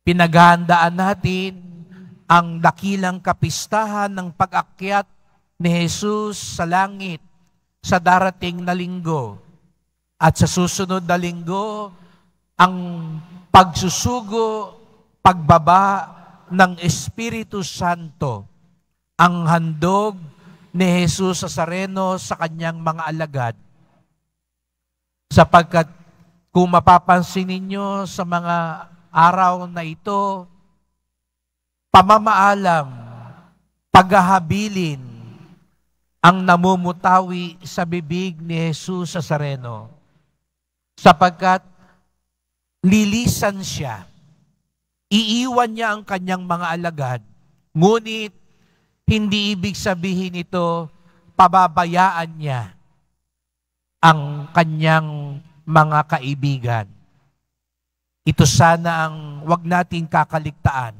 Pinaghandaan natin ang dakilang kapistahan ng pag-akyat ni Jesus sa langit sa darating na linggo. At sa susunod na linggo, ang pagsusugo, pagbaba ng Espiritu Santo, ang handog ni Jesus sa sareno sa kanyang mga alagad. Sapagkat kung mapapansin ninyo sa mga araw na ito, pamamaalam, paghahabilin ang namumutawi sa bibig ni Jesus sa Sareno sapagkat lilisan siya. Iiwan niya ang kanyang mga alagad. Ngunit, hindi ibig sabihin ito, pababayaan niya ang kanyang mga kaibigan. Ito sana ang wag nating kakaligtaan.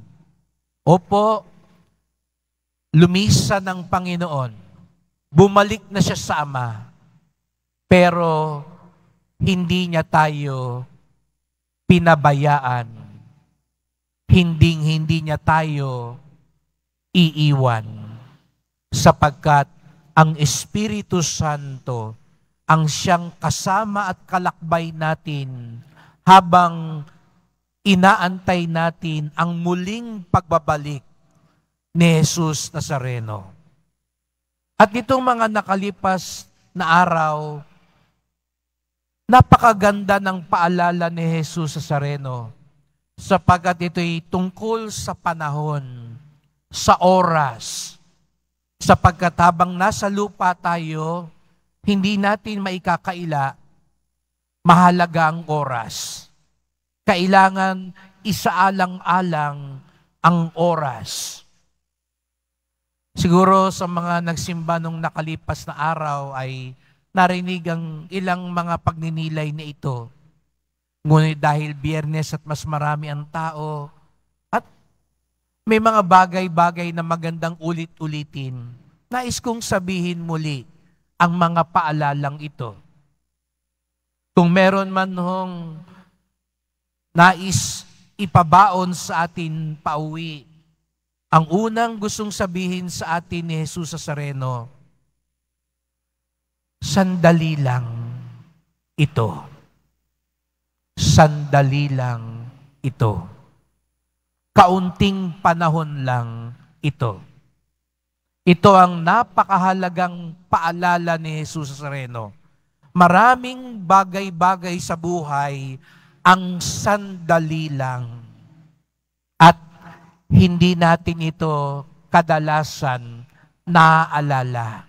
Opo, lumisa ng Panginoon. Bumalik na siya sa Ama. Pero hindi niya tayo pinabayaan. Hinding hindi niya tayo iiwan. Sapagkat ang Espiritu Santo ang siyang kasama at kalakbay natin habang inaantay natin ang muling pagbabalik ni Jesus Nazareno. At itong mga nakalipas na araw, napakaganda ng paalala ni Jesus Nazareno sapagkat ito'y tungkol sa panahon, sa oras, sapagkat habang nasa lupa tayo, hindi natin maikakaila mahalagang oras. Kailangan isaalang-alang ang oras. Siguro sa mga nagsimba nung nakalipas na araw ay narinig ang ilang mga pagninilay na ito. Ngunit dahil biyernes at mas marami ang tao, at may mga bagay-bagay na magandang ulit-ulitin, nais kong sabihin muli ang mga paalalang ito kung meron man hong nais ipabaon sa atin pauwi, ang unang gustong sabihin sa atin ni Jesus sa Sareno, sandali lang ito. Sandali lang ito. Kaunting panahon lang ito. Ito ang napakahalagang paalala ni Jesus sa Sareno maraming bagay-bagay sa buhay ang sandali lang. At hindi natin ito kadalasan naaalala.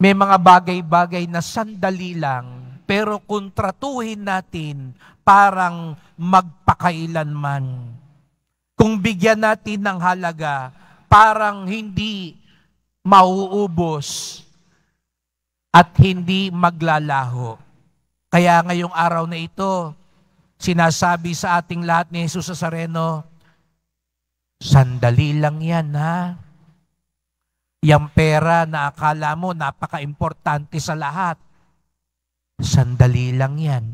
May mga bagay-bagay na sandali lang, pero kung tratuhin natin, parang magpakailanman. Kung bigyan natin ng halaga, parang hindi mauubos at hindi maglalaho. Kaya ngayong araw na ito, sinasabi sa ating lahat ni Jesus Sareno, sandali lang yan ha. Yang pera na akala mo napaka-importante sa lahat, sandali lang yan.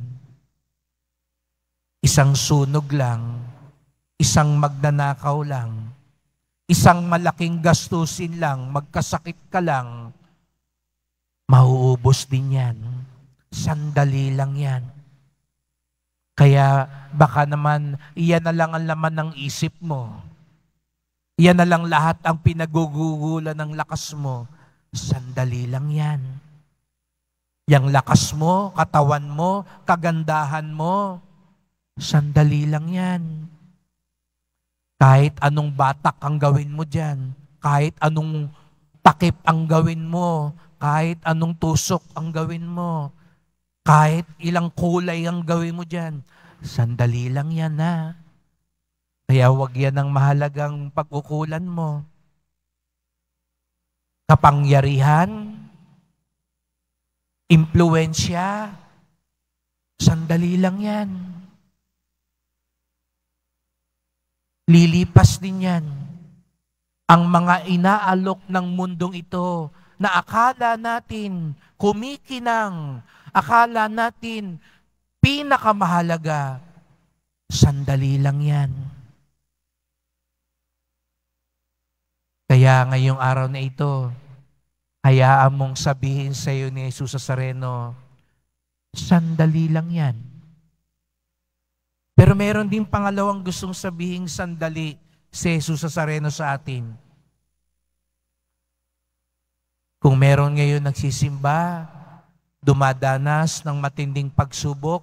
Isang sunog lang, isang magnanakaw lang, isang malaking gastusin lang, magkasakit ka lang, Mauubos din yan. Sandali lang yan. Kaya baka naman iyan na lang ang laman ng isip mo. Iyan na lang lahat ang pinagugugulan ng lakas mo. Sandali lang yan. Yang lakas mo, katawan mo, kagandahan mo, sandali lang yan. Kahit anong batak ang gawin mo dyan, kahit anong takip ang gawin mo, kahit anong tusok ang gawin mo, kahit ilang kulay ang gawin mo dyan, sandali lang yan na. Kaya huwag yan ang mahalagang pagkukulan mo. Kapangyarihan, impluensya, sandali lang yan. Lilipas din yan. Ang mga inaalok ng mundong ito, na akala natin kumikinang, akala natin pinakamahalaga, sandali lang yan. Kaya ngayong araw na ito, hayaan mong sabihin sa iyo ni Jesus Sareno, sandali lang yan. Pero meron din pangalawang gustong sabihin sandali si Jesus Sareno sa atin kung meron ngayon nagsisimba, dumadanas ng matinding pagsubok,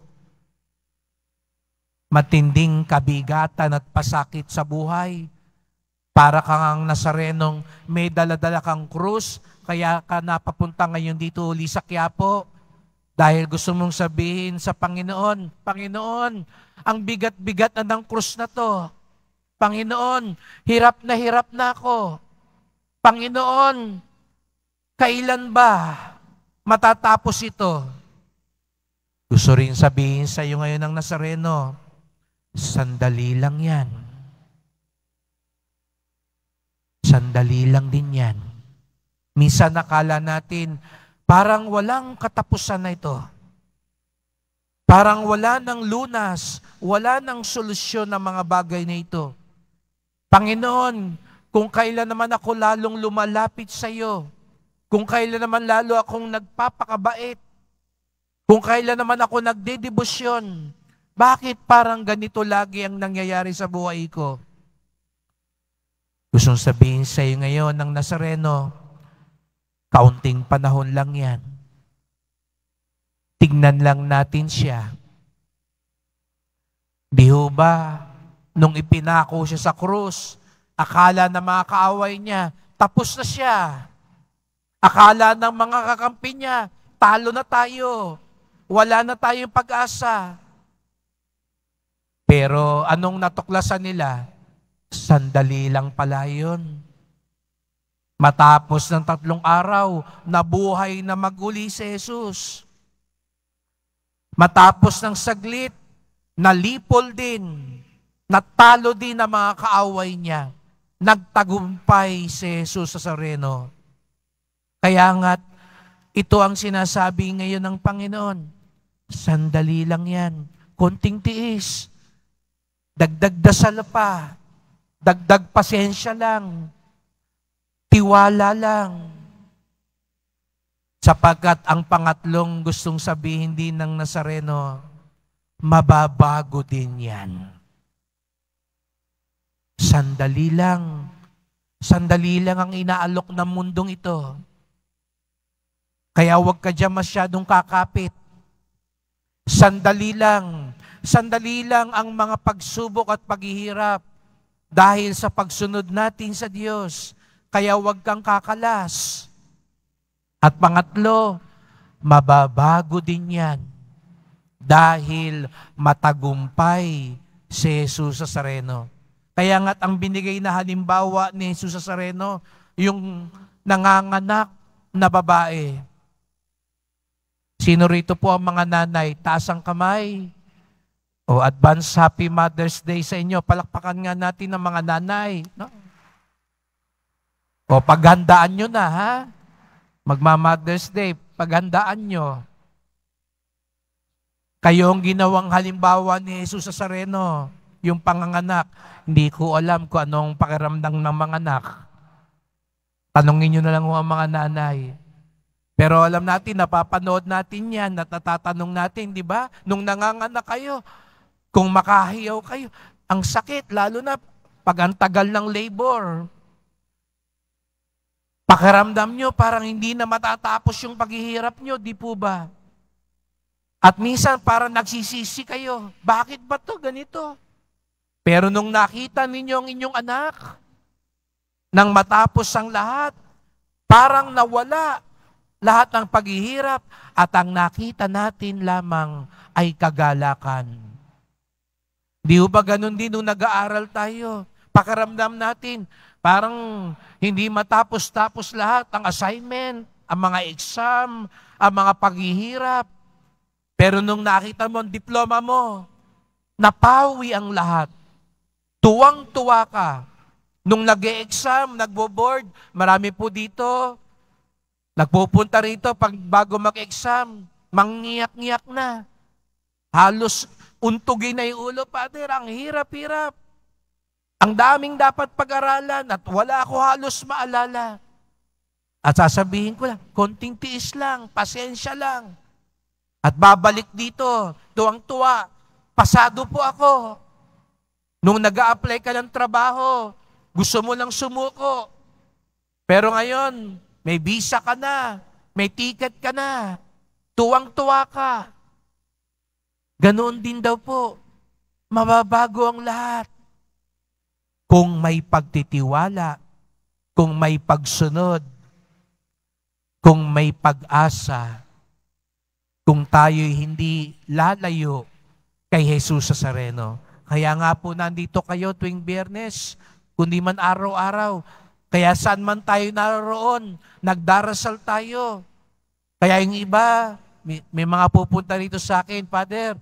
matinding kabigatan at pasakit sa buhay, para kang nasarenong may daladala kang krus, kaya ka napapunta ngayon dito uli sa Quiapo. Dahil gusto mong sabihin sa Panginoon, Panginoon, ang bigat-bigat na ng krus na to. Panginoon, hirap na hirap na ako. Panginoon, Kailan ba matatapos ito? Gusto rin sabihin sa iyo ngayon ng Nasareno, sandali lang yan. Sandali lang din yan. Minsan nakala natin, parang walang katapusan na ito. Parang wala ng lunas, wala ng solusyon ng mga bagay na ito. Panginoon, kung kailan naman ako lalong lumalapit sa iyo, kung kailan naman lalo akong nagpapakabait. Kung kailan naman ako nagdedebosyon. Bakit parang ganito lagi ang nangyayari sa buhay ko? Gustong sabihin sa iyo ngayon ng Nazareno, kaunting panahon lang yan. Tignan lang natin siya. Di ho ba, nung ipinako siya sa krus, akala na mga kaaway niya, tapos na siya. Akala ng mga kakampi niya, talo na tayo. Wala na tayong pag-asa. Pero anong natuklasan nila? Sandali lang pala yun. Matapos ng tatlong araw, nabuhay na maguli si Jesus. Matapos ng saglit, nalipol din, natalo din ang mga kaaway niya. Nagtagumpay si Jesus sa Sareno. Kaya nga't ito ang sinasabi ngayon ng Panginoon. Sandali lang yan. Konting tiis. Dagdag dasal pa. Dagdag pasensya lang. Tiwala lang. Sapagkat ang pangatlong gustong sabihin din ng Nazareno, mababago din yan. Sandali lang. Sandali lang ang inaalok ng mundong ito kaya huwag ka dyan masyadong kakapit. Sandali lang. Sandali lang ang mga pagsubok at paghihirap dahil sa pagsunod natin sa Diyos. Kaya huwag kang kakalas. At pangatlo, mababago din yan dahil matagumpay si Jesus Sareno. Kaya nga't ang binigay na halimbawa ni Jesus Sareno, yung nanganganak na babae, Sino rito po ang mga nanay? Taas ang kamay. O advance happy Mother's Day sa inyo. Palakpakan nga natin ang mga nanay. No? O paghandaan nyo na ha. Magma-Mother's Day, paghandaan nyo. Kayo ang ginawang halimbawa ni Jesus sa Sareno, yung panganganak. Hindi ko alam kung anong pakiramdam ng mga anak. Tanongin nyo na lang ang mga nanay. Pero alam natin, napapanood natin yan, natatanong natin, di ba? Nung nanganganak kayo, kung makahiyaw kayo, ang sakit, lalo na pag ang tagal ng labor. Pakiramdam nyo, parang hindi na matatapos yung paghihirap nyo, di po ba? At minsan, parang nagsisisi kayo. Bakit ba to ganito? Pero nung nakita ninyo ang inyong anak, nang matapos ang lahat, parang nawala lahat ng paghihirap at ang nakita natin lamang ay kagalakan. Di ba ganun din nung nag-aaral tayo? Pakaramdam natin, parang hindi matapos-tapos lahat ang assignment, ang mga exam, ang mga paghihirap. Pero nung nakita mo ang diploma mo, napawi ang lahat. Tuwang-tuwa ka. Nung nag exam nagbo-board, marami po dito, Nagpupunta rito pag bago mag-exam, mangiyak ngiyak na. Halos untugin na yung ulo, Father, ang hirap-hirap. Ang daming dapat pag-aralan at wala ako halos maalala. At sasabihin ko lang, konting tiis lang, pasensya lang. At babalik dito, tuwang-tuwa, pasado po ako. Nung nag apply ka ng trabaho, gusto mo lang sumuko. Pero ngayon, may visa ka na. May ticket ka na. Tuwang-tuwa ka. Ganoon din daw po. Mababago ang lahat. Kung may pagtitiwala, kung may pagsunod, kung may pag-asa, kung tayo'y hindi lalayo kay Jesus sa Sareno. Kaya nga po nandito kayo tuwing biyernes, kundi man araw-araw, kaya saan man tayo naroon, nagdarasal tayo. Kaya yung iba, may, may mga pupunta rito sa akin, Father,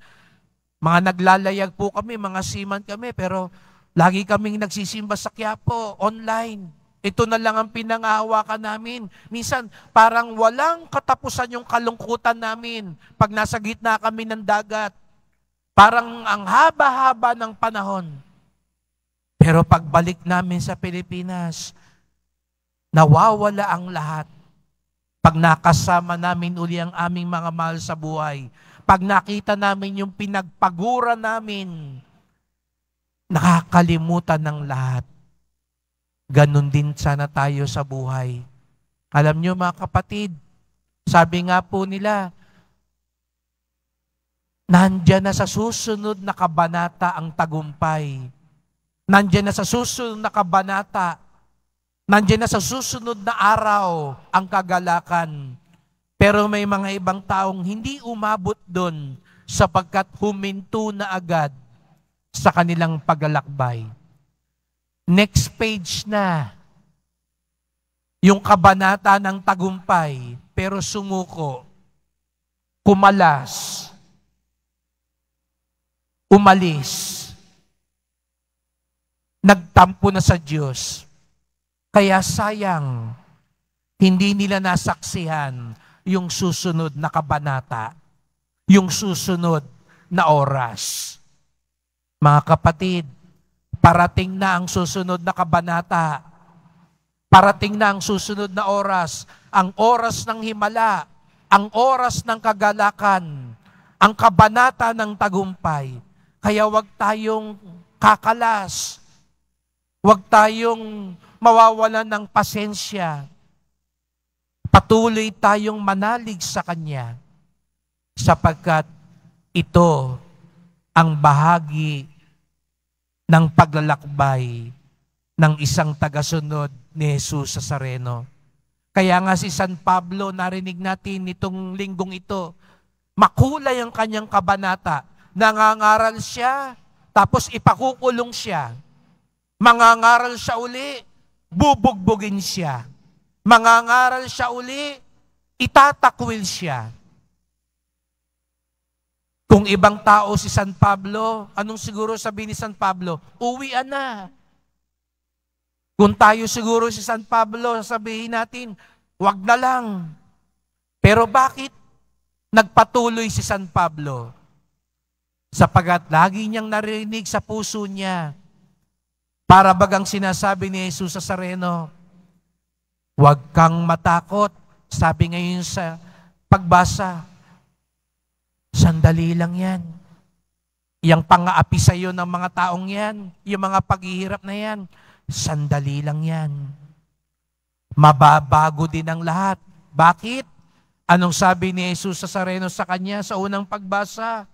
mga naglalayag po kami, mga siman kami, pero lagi kaming nagsisimba sa Quiapo, online. Ito na lang ang pinangahawakan namin. Minsan, parang walang katapusan yung kalungkutan namin pag nasa gitna kami ng dagat. Parang ang haba-haba ng panahon. Pero pagbalik namin sa Pilipinas, Nawawala ang lahat. Pag nakasama namin uli ang aming mga mahal sa buhay, pag nakita namin yung pinagpagura namin, nakakalimutan ng lahat. Ganon din sana tayo sa buhay. Alam nyo mga kapatid, sabi nga po nila, nandyan na sa susunod na kabanata ang tagumpay. Nandyan na sa susunod na kabanata Nandiyan na sa susunod na araw ang kagalakan. Pero may mga ibang taong hindi umabot doon sapagkat huminto na agad sa kanilang paglalakbay. Next page na yung kabanata ng tagumpay pero sumuko, kumalas, umalis, nagtampo na sa Diyos. Kaya sayang, hindi nila nasaksihan yung susunod na kabanata, yung susunod na oras. Mga kapatid, parating na ang susunod na kabanata, parating na ang susunod na oras, ang oras ng himala, ang oras ng kagalakan, ang kabanata ng tagumpay. Kaya wag tayong kakalas, wag tayong mawawalan ng pasensya. Patuloy tayong manalig sa Kanya sapagkat ito ang bahagi ng paglalakbay ng isang tagasunod ni Jesus sa Sareno. Kaya nga si San Pablo, narinig natin nitong linggong ito, makulay ang kanyang kabanata, nangangaral siya, tapos ipakukulong siya. Mangangaral siya uli, bubugbugin siya. Mangangaral siya uli, itatakwil siya. Kung ibang tao si San Pablo, anong siguro sabi ni San Pablo? Uwian na. Kung tayo siguro si San Pablo, sabihin natin, wag na lang. Pero bakit nagpatuloy si San Pablo? Sapagat lagi niyang narinig sa puso niya para bagang sinasabi ni Jesus sa Sareno, huwag kang matakot. Sabi ngayon sa pagbasa, sandali lang yan. Yang pangaapi sa iyo ng mga taong yan, yung mga paghihirap na yan, sandali lang yan. Mababago din ang lahat. Bakit? Anong sabi ni Jesus sa Sareno sa kanya sa unang pagbasa?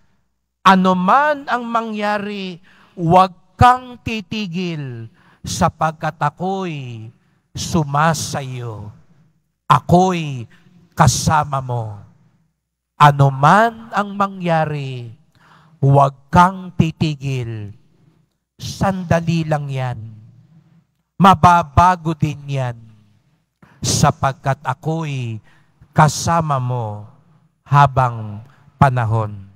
Ano man ang mangyari, huwag kang titigil sapagkat ako'y sumasayo. Ako'y kasama mo. Ano man ang mangyari, huwag kang titigil. Sandali lang yan. Mababago din yan. Sapagkat ako'y kasama mo habang panahon.